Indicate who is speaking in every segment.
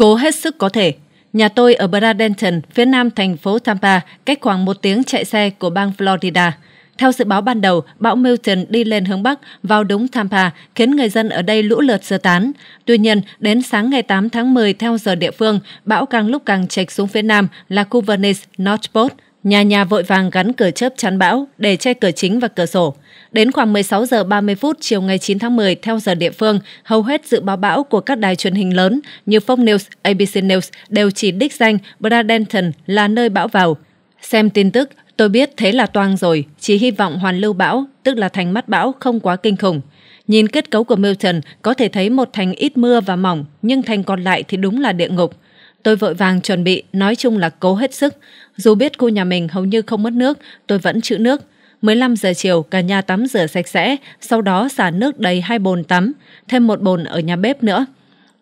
Speaker 1: Cố hết sức có thể. Nhà tôi ở Bradenton, phía nam thành phố Tampa, cách khoảng một tiếng chạy xe của bang Florida. Theo dự báo ban đầu, bão Milton đi lên hướng Bắc vào đúng Tampa, khiến người dân ở đây lũ lượt sơ tán. Tuy nhiên, đến sáng ngày 8 tháng 10 theo giờ địa phương, bão càng lúc càng chệch xuống phía nam là Cuvernys, Northport, Nhà nhà vội vàng gắn cửa chớp chắn bão để che cửa chính và cửa sổ. Đến khoảng 16 giờ 30 phút chiều ngày 9 tháng 10 theo giờ địa phương, hầu hết dự báo bão của các đài truyền hình lớn như Fox News, ABC News đều chỉ đích danh Bradenton là nơi bão vào. Xem tin tức, tôi biết thế là toang rồi, chỉ hy vọng hoàn lưu bão, tức là thành mắt bão không quá kinh khủng. Nhìn kết cấu của Milton có thể thấy một thành ít mưa và mỏng, nhưng thành còn lại thì đúng là địa ngục. Tôi vội vàng chuẩn bị, nói chung là cố hết sức. Dù biết khu nhà mình hầu như không mất nước, tôi vẫn trữ nước. 15 giờ chiều cả nhà tắm rửa sạch sẽ, sau đó xả nước đầy hai bồn tắm, thêm một bồn ở nhà bếp nữa.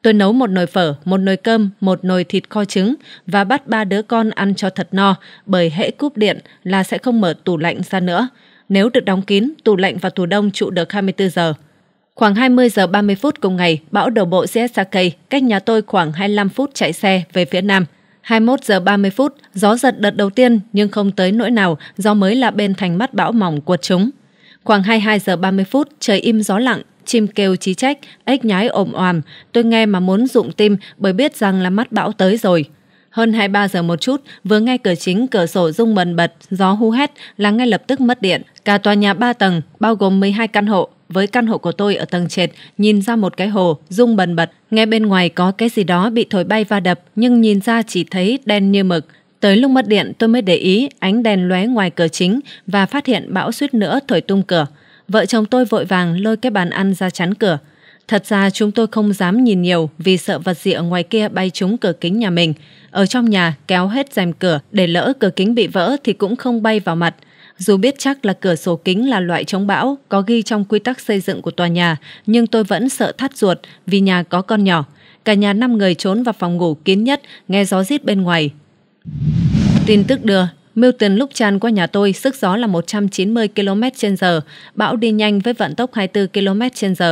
Speaker 1: Tôi nấu một nồi phở, một nồi cơm, một nồi thịt kho trứng và bắt ba đứa con ăn cho thật no bởi hệ cúp điện là sẽ không mở tủ lạnh ra nữa. Nếu được đóng kín, tủ lạnh và tủ đông trụ được 24 giờ. Khoảng 20 giờ 30 phút cùng ngày, bão đổ bộ CSK cách nhà tôi khoảng 25 phút chạy xe về phía nam – 21 giờ 30 phút, gió giật đợt đầu tiên nhưng không tới nỗi nào do mới là bên thành mắt bão mỏng cuột chúng. Khoảng 22 giờ 30 phút, trời im gió lặng, chim kêu chí trách, ếch nhái ồm oàm. Tôi nghe mà muốn rụng tim bởi biết rằng là mắt bão tới rồi. Hơn 23 giờ một chút, vừa nghe cửa chính cửa sổ rung bần bật, gió hú hét là ngay lập tức mất điện. Cả tòa nhà 3 tầng, bao gồm 12 căn hộ, với căn hộ của tôi ở tầng trệt, nhìn ra một cái hồ, rung bần bật, nghe bên ngoài có cái gì đó bị thổi bay va đập, nhưng nhìn ra chỉ thấy đen như mực. Tới lúc mất điện tôi mới để ý ánh đèn lóe ngoài cửa chính và phát hiện bão suýt nữa thổi tung cửa. Vợ chồng tôi vội vàng lôi cái bàn ăn ra chắn cửa. Thật ra chúng tôi không dám nhìn nhiều vì sợ vật gì ở ngoài kia bay trúng cửa kính nhà mình. Ở trong nhà kéo hết rèm cửa để lỡ cửa kính bị vỡ thì cũng không bay vào mặt – dù biết chắc là cửa sổ kính là loại chống bão, có ghi trong quy tắc xây dựng của tòa nhà, nhưng tôi vẫn sợ thắt ruột vì nhà có con nhỏ. Cả nhà 5 người trốn vào phòng ngủ kín nhất, nghe gió rít bên ngoài. Tin tức đưa, Milton lúc tràn qua nhà tôi, sức gió là 190 km h bão đi nhanh với vận tốc 24 km h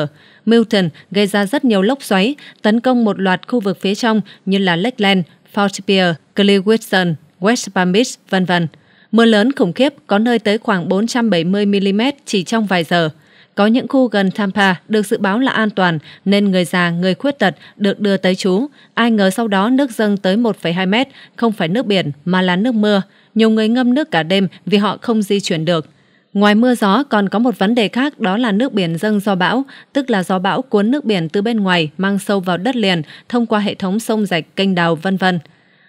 Speaker 1: Milton gây ra rất nhiều lốc xoáy, tấn công một loạt khu vực phía trong như là Lakeland, Fort Pierce, Clearwater, West Palm Beach, vân vân. Mưa lớn khủng khiếp có nơi tới khoảng 470mm chỉ trong vài giờ. Có những khu gần Tampa được dự báo là an toàn nên người già, người khuyết tật được đưa tới trú. Ai ngờ sau đó nước dâng tới 1,2 mét, không phải nước biển mà là nước mưa. Nhiều người ngâm nước cả đêm vì họ không di chuyển được. Ngoài mưa gió còn có một vấn đề khác đó là nước biển dâng do bão, tức là gió bão cuốn nước biển từ bên ngoài mang sâu vào đất liền thông qua hệ thống sông rạch, kênh đào vân vân.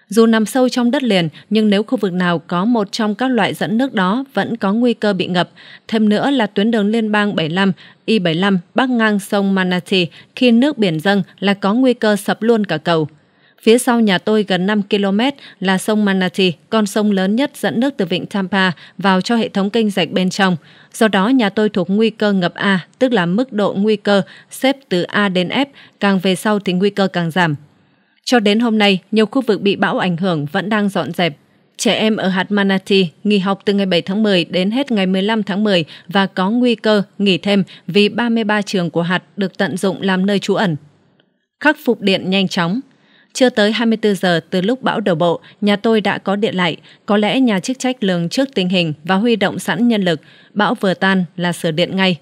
Speaker 1: Dù nằm sâu trong đất liền, nhưng nếu khu vực nào có một trong các loại dẫn nước đó vẫn có nguy cơ bị ngập. Thêm nữa là tuyến đường liên bang 75, I-75 bắc ngang sông Manatee khi nước biển dâng là có nguy cơ sập luôn cả cầu. Phía sau nhà tôi gần 5 km là sông Manatee, con sông lớn nhất dẫn nước từ vịnh Tampa vào cho hệ thống kênh rạch bên trong. Do đó nhà tôi thuộc nguy cơ ngập A, tức là mức độ nguy cơ xếp từ A đến F, càng về sau thì nguy cơ càng giảm. Cho đến hôm nay, nhiều khu vực bị bão ảnh hưởng vẫn đang dọn dẹp. Trẻ em ở hạt Manati nghỉ học từ ngày 7 tháng 10 đến hết ngày 15 tháng 10 và có nguy cơ nghỉ thêm vì 33 trường của hạt được tận dụng làm nơi trú ẩn. Khắc phục điện nhanh chóng, chưa tới 24 giờ từ lúc bão đổ bộ, nhà tôi đã có điện lại. Có lẽ nhà chức trách lường trước tình hình và huy động sẵn nhân lực. Bão vừa tan là sửa điện ngay.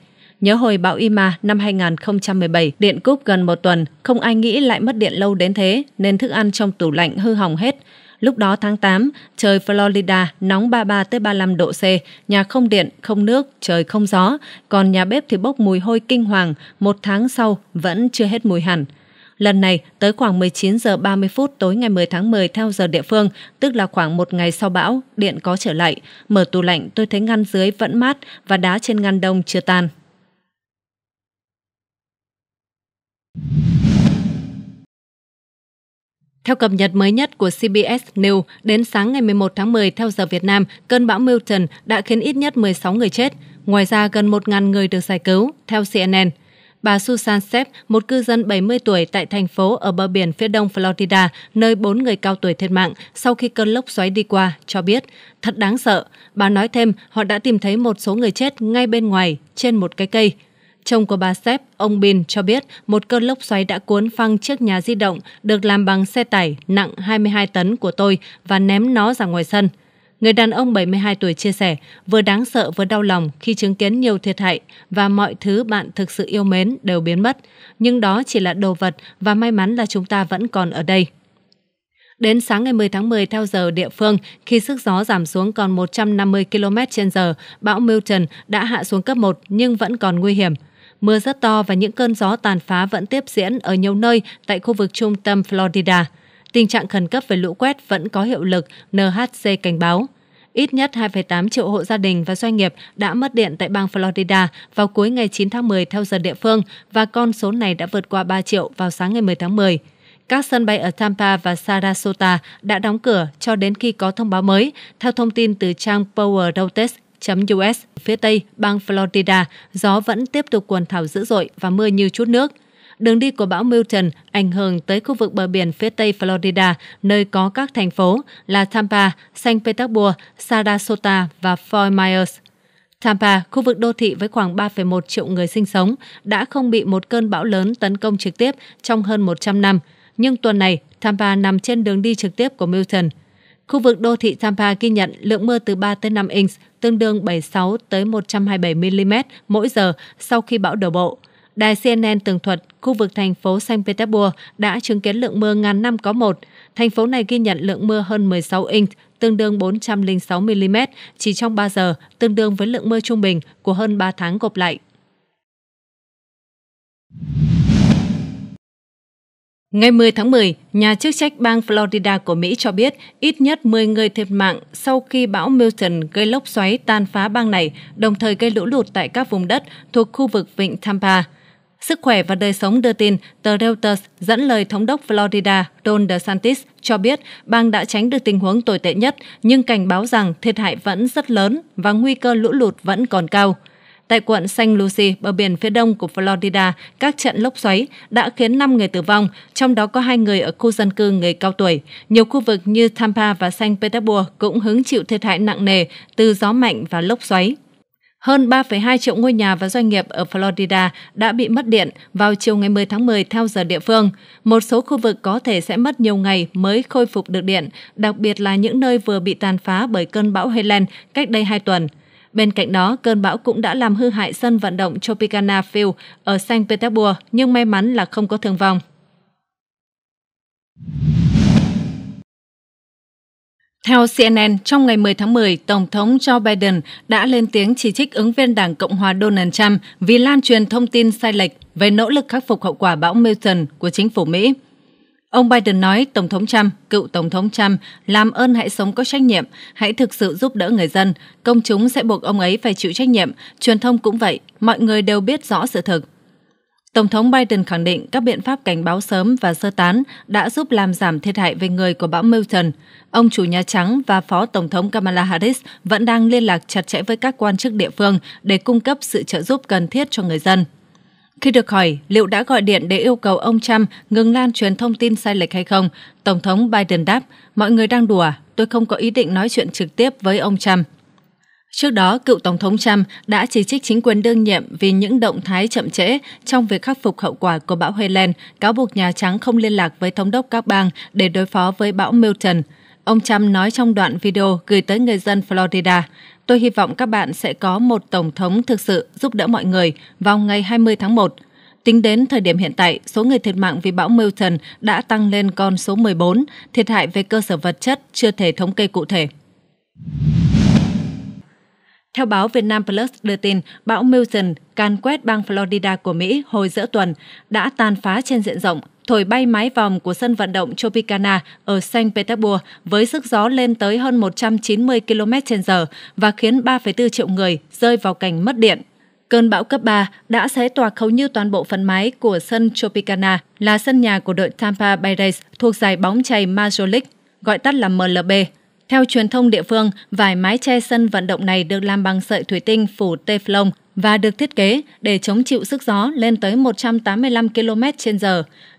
Speaker 1: Nhớ hồi bão Ima năm 2017, điện cúp gần một tuần, không ai nghĩ lại mất điện lâu đến thế nên thức ăn trong tủ lạnh hư hỏng hết. Lúc đó tháng 8, trời Florida nóng 33 tới 35 độ C, nhà không điện, không nước, trời không gió, còn nhà bếp thì bốc mùi hôi kinh hoàng, một tháng sau vẫn chưa hết mùi hẳn. Lần này, tới khoảng 19 giờ 30 phút tối ngày 10 tháng 10 theo giờ địa phương, tức là khoảng một ngày sau bão, điện có trở lại. Mở tủ lạnh, tôi thấy ngăn dưới vẫn mát và đá trên ngăn đông chưa tan. Theo cập nhật mới nhất của CBS News, đến sáng ngày 11 tháng 10 theo giờ Việt Nam, cơn bão Milton đã khiến ít nhất 16 người chết. Ngoài ra, gần 1.000 người được giải cứu, theo CNN. Bà Susan Sepp, một cư dân 70 tuổi tại thành phố ở bờ biển phía đông Florida, nơi 4 người cao tuổi thiệt mạng sau khi cơn lốc xoáy đi qua, cho biết, thật đáng sợ. Bà nói thêm, họ đã tìm thấy một số người chết ngay bên ngoài, trên một cái cây. Chồng của bà Sep, ông Bin cho biết một cơn lốc xoáy đã cuốn phăng chiếc nhà di động được làm bằng xe tải nặng 22 tấn của tôi và ném nó ra ngoài sân. Người đàn ông 72 tuổi chia sẻ, vừa đáng sợ vừa đau lòng khi chứng kiến nhiều thiệt hại và mọi thứ bạn thực sự yêu mến đều biến mất. Nhưng đó chỉ là đồ vật và may mắn là chúng ta vẫn còn ở đây. Đến sáng ngày 10 tháng 10 theo giờ địa phương, khi sức gió giảm xuống còn 150 km/h, bão Milton đã hạ xuống cấp 1 nhưng vẫn còn nguy hiểm. Mưa rất to và những cơn gió tàn phá vẫn tiếp diễn ở nhiều nơi tại khu vực trung tâm Florida. Tình trạng khẩn cấp về lũ quét vẫn có hiệu lực, NHC cảnh báo. Ít nhất 2,8 triệu hộ gia đình và doanh nghiệp đã mất điện tại bang Florida vào cuối ngày 9 tháng 10 theo giờ địa phương và con số này đã vượt qua 3 triệu vào sáng ngày 10 tháng 10. Các sân bay ở Tampa và Sarasota đã đóng cửa cho đến khi có thông báo mới, theo thông tin từ trang Power Routes us phía tây bang Florida, gió vẫn tiếp tục cuồn thảo dữ dội và mưa như chút nước. Đường đi của bão Milton ảnh hưởng tới khu vực bờ biển phía tây Florida, nơi có các thành phố là Tampa, Saint Petersburg, Sarasota và Fort Myers. Tampa, khu vực đô thị với khoảng 3,1 triệu người sinh sống, đã không bị một cơn bão lớn tấn công trực tiếp trong hơn 100 năm. Nhưng tuần này, Tampa nằm trên đường đi trực tiếp của Milton – Khu vực đô thị Tampa ghi nhận lượng mưa từ 3 tới 5 inch, tương đương 76 tới 127 mm mỗi giờ sau khi bão đổ bộ. Đài CNN tường thuật khu vực thành phố Saint Petersburg đã chứng kiến lượng mưa ngàn năm có một. Thành phố này ghi nhận lượng mưa hơn 16 inch, tương đương 406 mm chỉ trong 3 giờ, tương đương với lượng mưa trung bình của hơn 3 tháng gộp lại. Ngày 10 tháng 10, nhà chức trách bang Florida của Mỹ cho biết ít nhất 10 người thiệt mạng sau khi bão Milton gây lốc xoáy tan phá bang này, đồng thời gây lũ lụt tại các vùng đất thuộc khu vực vịnh Tampa. Sức khỏe và đời sống đưa tin, tờ Reuters dẫn lời Thống đốc Florida Ron DeSantis cho biết bang đã tránh được tình huống tồi tệ nhất, nhưng cảnh báo rằng thiệt hại vẫn rất lớn và nguy cơ lũ lụt vẫn còn cao. Tại quận St. Lucie, bờ biển phía đông của Florida, các trận lốc xoáy đã khiến 5 người tử vong, trong đó có hai người ở khu dân cư người cao tuổi. Nhiều khu vực như Tampa và Saint Petersburg cũng hứng chịu thiệt hại nặng nề từ gió mạnh và lốc xoáy. Hơn 3,2 triệu ngôi nhà và doanh nghiệp ở Florida đã bị mất điện vào chiều ngày 10 tháng 10 theo giờ địa phương. Một số khu vực có thể sẽ mất nhiều ngày mới khôi phục được điện, đặc biệt là những nơi vừa bị tàn phá bởi cơn bão Helen cách đây 2 tuần. Bên cạnh đó, cơn bão cũng đã làm hư hại sân vận động Tropicana Field ở Saint Petersburg, nhưng may mắn là không có thương vong. Theo CNN, trong ngày 10 tháng 10, Tổng thống Joe Biden đã lên tiếng chỉ trích ứng viên Đảng Cộng hòa Donald Trump vì lan truyền thông tin sai lệch về nỗ lực khắc phục hậu quả bão Milton của chính phủ Mỹ. Ông Biden nói Tổng thống Trump, cựu Tổng thống Trump, làm ơn hãy sống có trách nhiệm, hãy thực sự giúp đỡ người dân. Công chúng sẽ buộc ông ấy phải chịu trách nhiệm, truyền thông cũng vậy, mọi người đều biết rõ sự thực. Tổng thống Biden khẳng định các biện pháp cảnh báo sớm và sơ tán đã giúp làm giảm thiệt hại về người của bão Milton. Ông chủ Nhà Trắng và Phó Tổng thống Kamala Harris vẫn đang liên lạc chặt chẽ với các quan chức địa phương để cung cấp sự trợ giúp cần thiết cho người dân. Khi được hỏi liệu đã gọi điện để yêu cầu ông Trump ngừng lan truyền thông tin sai lệch hay không, Tổng thống Biden đáp, mọi người đang đùa, tôi không có ý định nói chuyện trực tiếp với ông Trump. Trước đó, cựu Tổng thống Trump đã chỉ trích chính quyền đương nhiệm vì những động thái chậm trễ trong việc khắc phục hậu quả của bão Helen, cáo buộc Nhà Trắng không liên lạc với thống đốc các bang để đối phó với bão Milton – Ông Trump nói trong đoạn video gửi tới người dân Florida, tôi hy vọng các bạn sẽ có một Tổng thống thực sự giúp đỡ mọi người vào ngày 20 tháng 1. Tính đến thời điểm hiện tại, số người thiệt mạng vì bão Milton đã tăng lên con số 14, thiệt hại về cơ sở vật chất chưa thể thống kê cụ thể. Theo báo Vietnam Plus đưa tin, bão Milton can quét bang Florida của Mỹ hồi giữa tuần đã tàn phá trên diện rộng, thổi bay mái vòng của sân vận động Tropicana ở Saint Petersburg với sức gió lên tới hơn 190 km/h và khiến 3,4 triệu người rơi vào cảnh mất điện. Cơn bão cấp 3 đã xé toạc hầu như toàn bộ phần mái của sân Tropicana là sân nhà của đội Tampa Bay Rays thuộc giải bóng chày Major League, gọi tắt là MLB. Theo truyền thông địa phương, vài mái che sân vận động này được làm bằng sợi thủy tinh phủ teflon và được thiết kế để chống chịu sức gió lên tới 185 km h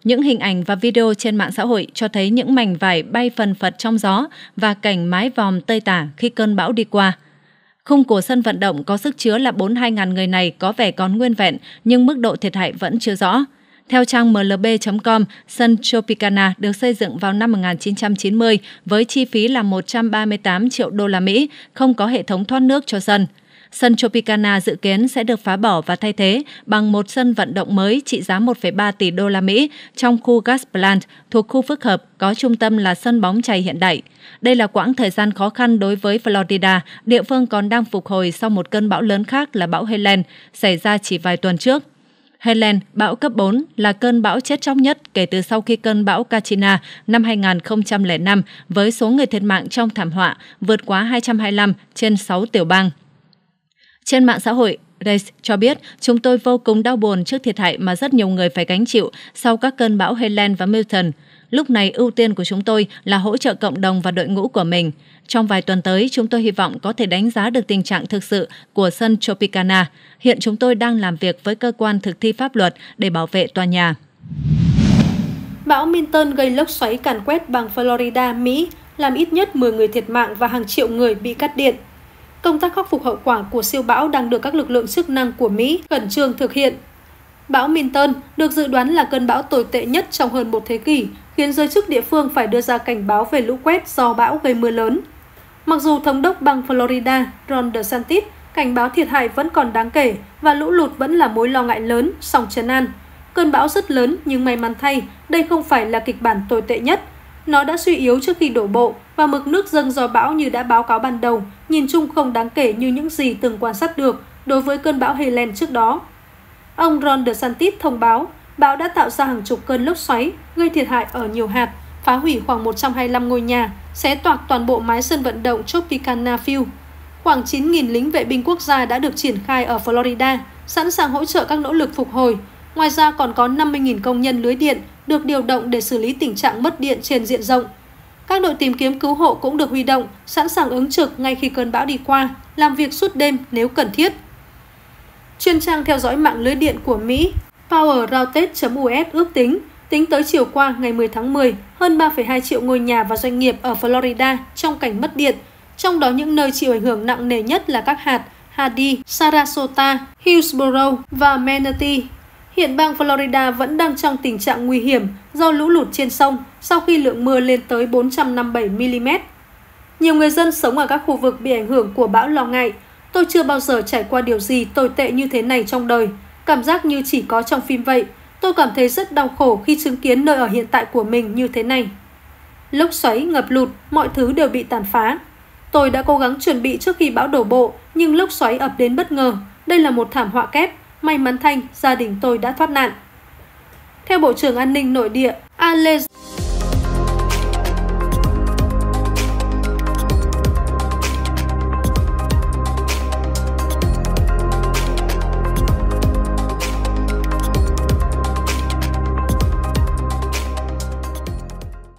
Speaker 1: Những hình ảnh và video trên mạng xã hội cho thấy những mảnh vải bay phần phật trong gió và cảnh mái vòm tây tả khi cơn bão đi qua. Khung của sân vận động có sức chứa là 42.000 người này có vẻ còn nguyên vẹn nhưng mức độ thiệt hại vẫn chưa rõ. Theo trang mlb.com, sân Tropicana được xây dựng vào năm 1990 với chi phí là 138 triệu đô la Mỹ, không có hệ thống thoát nước cho sân. Sân Tropicana dự kiến sẽ được phá bỏ và thay thế bằng một sân vận động mới trị giá 1,3 tỷ đô la Mỹ trong khu Gasplant thuộc khu phức hợp có trung tâm là sân bóng chày hiện đại. Đây là quãng thời gian khó khăn đối với Florida, địa phương còn đang phục hồi sau một cơn bão lớn khác là bão Helen xảy ra chỉ vài tuần trước. Helen, bão cấp 4, là cơn bão chết chóc nhất kể từ sau khi cơn bão Katrina năm 2005 với số người thiệt mạng trong thảm họa vượt quá 225 trên 6 tiểu bang. Trên mạng xã hội, Race cho biết, chúng tôi vô cùng đau buồn trước thiệt hại mà rất nhiều người phải gánh chịu sau các cơn bão Helen và Milton. Lúc này ưu tiên của chúng tôi là hỗ trợ cộng đồng và đội ngũ của mình. Trong vài tuần tới, chúng tôi hy vọng có thể đánh giá được tình trạng thực sự của sân Tropicana. Hiện chúng tôi đang làm việc với cơ quan thực thi pháp luật để bảo vệ tòa nhà.
Speaker 2: Bão Minton gây lốc xoáy càn quét bang Florida, Mỹ, làm ít nhất 10 người thiệt mạng và hàng triệu người bị cắt điện. Công tác khắc phục hậu quả của siêu bão đang được các lực lượng chức năng của Mỹ khẩn trương thực hiện. Bão Minton được dự đoán là cơn bão tồi tệ nhất trong hơn một thế kỷ, khiến giới chức địa phương phải đưa ra cảnh báo về lũ quét do bão gây mưa lớn. Mặc dù Thống đốc bang Florida Ron DeSantis cảnh báo thiệt hại vẫn còn đáng kể và lũ lụt vẫn là mối lo ngại lớn, song chấn an. Cơn bão rất lớn nhưng may mắn thay, đây không phải là kịch bản tồi tệ nhất – nó đã suy yếu trước khi đổ bộ và mực nước dâng do bão như đã báo cáo ban đầu, nhìn chung không đáng kể như những gì từng quan sát được đối với cơn bão Helen trước đó. Ông Ron DeSantis thông báo, bão đã tạo ra hàng chục cơn lốc xoáy, gây thiệt hại ở nhiều hạt, phá hủy khoảng 125 ngôi nhà, xé toạc toàn bộ mái sân vận động Tropicana Field. Khoảng 9.000 lính vệ binh quốc gia đã được triển khai ở Florida, sẵn sàng hỗ trợ các nỗ lực phục hồi, Ngoài ra còn có 50.000 công nhân lưới điện được điều động để xử lý tình trạng mất điện trên diện rộng. Các đội tìm kiếm cứu hộ cũng được huy động, sẵn sàng ứng trực ngay khi cơn bão đi qua, làm việc suốt đêm nếu cần thiết. Chuyên trang theo dõi mạng lưới điện của Mỹ PowerRouted.us ước tính, tính tới chiều qua ngày 10 tháng 10, hơn 3,2 triệu ngôi nhà và doanh nghiệp ở Florida trong cảnh mất điện, trong đó những nơi chịu ảnh hưởng nặng nề nhất là các hạt hadi Sarasota, Hillsborough và Manatee. Hiện bang Florida vẫn đang trong tình trạng nguy hiểm do lũ lụt trên sông sau khi lượng mưa lên tới 457mm. Nhiều người dân sống ở các khu vực bị ảnh hưởng của bão lo ngại. Tôi chưa bao giờ trải qua điều gì tồi tệ như thế này trong đời. Cảm giác như chỉ có trong phim vậy. Tôi cảm thấy rất đau khổ khi chứng kiến nơi ở hiện tại của mình như thế này. Lốc xoáy, ngập lụt, mọi thứ đều bị tàn phá. Tôi đã cố gắng chuẩn bị trước khi bão đổ bộ, nhưng lốc xoáy ập đến bất ngờ. Đây là một thảm họa kép, May mắn Thanh, gia đình tôi đã thoát nạn. Theo Bộ trưởng An ninh Nội địa Alex